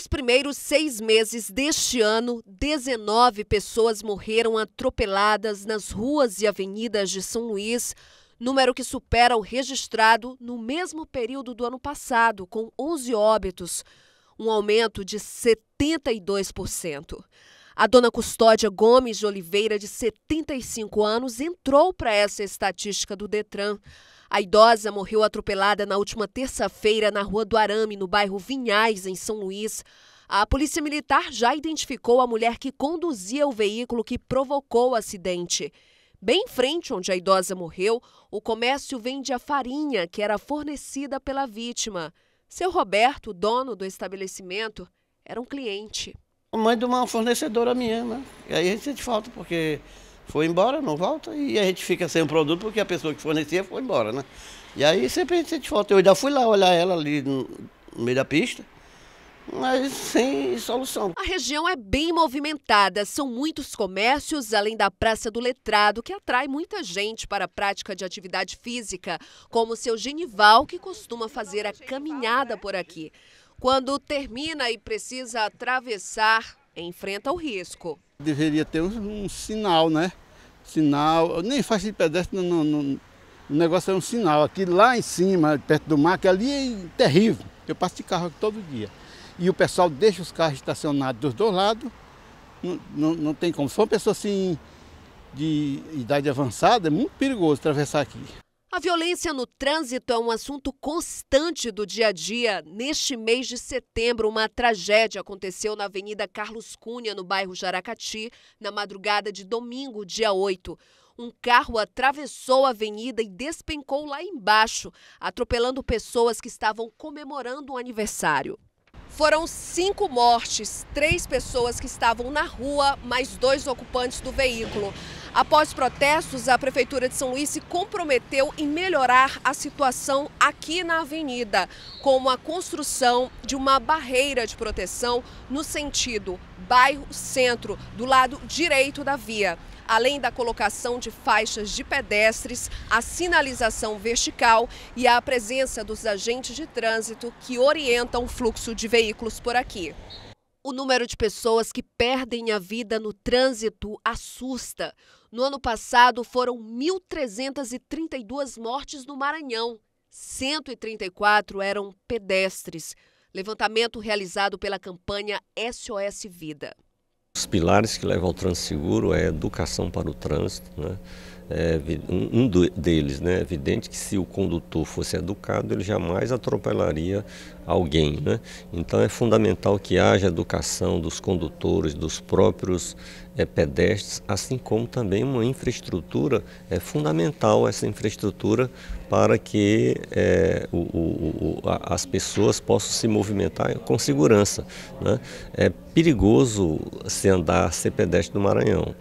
Nos primeiros seis meses deste ano, 19 pessoas morreram atropeladas nas ruas e avenidas de São Luís, número que supera o registrado no mesmo período do ano passado, com 11 óbitos, um aumento de 72%. A dona Custódia Gomes de Oliveira, de 75 anos, entrou para essa estatística do Detran. A idosa morreu atropelada na última terça-feira na Rua do Arame, no bairro Vinhais, em São Luís. A Polícia Militar já identificou a mulher que conduzia o veículo que provocou o acidente. Bem em frente onde a idosa morreu, o comércio vende a farinha que era fornecida pela vítima. Seu Roberto, dono do estabelecimento, era um cliente mãe de uma fornecedora minha, né? E aí a gente sente falta, porque foi embora, não volta, e a gente fica sem o produto porque a pessoa que fornecia foi embora, né? E aí sempre a gente sente falta. Eu ainda fui lá olhar ela ali no meio da pista, mas sem solução. A região é bem movimentada, são muitos comércios, além da Praça do Letrado, que atrai muita gente para a prática de atividade física, como o seu Genival, que costuma fazer a caminhada por aqui. Quando termina e precisa atravessar, enfrenta o risco. Deveria ter um, um sinal, né? Sinal, nem faixa de pedestre, não, não, não, o negócio é um sinal. Aqui lá em cima, perto do mar, que ali é terrível. Eu passo de carro aqui todo dia. E o pessoal deixa os carros estacionados dos dois lados, não, não, não tem como. Se for uma pessoa assim de idade avançada, é muito perigoso atravessar aqui. A violência no trânsito é um assunto constante do dia a dia. Neste mês de setembro, uma tragédia aconteceu na Avenida Carlos Cunha, no bairro Jaracati, na madrugada de domingo, dia 8. Um carro atravessou a avenida e despencou lá embaixo, atropelando pessoas que estavam comemorando um aniversário. Foram cinco mortes, três pessoas que estavam na rua, mais dois ocupantes do veículo. Após protestos, a Prefeitura de São Luís se comprometeu em melhorar a situação aqui na avenida, como a construção de uma barreira de proteção no sentido bairro Centro, do lado direito da via. Além da colocação de faixas de pedestres, a sinalização vertical e a presença dos agentes de trânsito que orientam o fluxo de veículos por aqui. O número de pessoas que perdem a vida no trânsito assusta. No ano passado, foram 1.332 mortes no Maranhão. 134 eram pedestres. Levantamento realizado pela campanha SOS Vida. Os pilares que levam ao trânsito seguro é educação para o trânsito, né? é, um deles, né? É evidente que se o condutor fosse educado, ele jamais atropelaria alguém, né? Então é fundamental que haja educação dos condutores, dos próprios é, pedestres, assim como também uma infraestrutura, é fundamental essa infraestrutura para que é, o, o, o, a, as pessoas possam se movimentar com segurança. Né? É perigoso se andar, ser pedestre no Maranhão.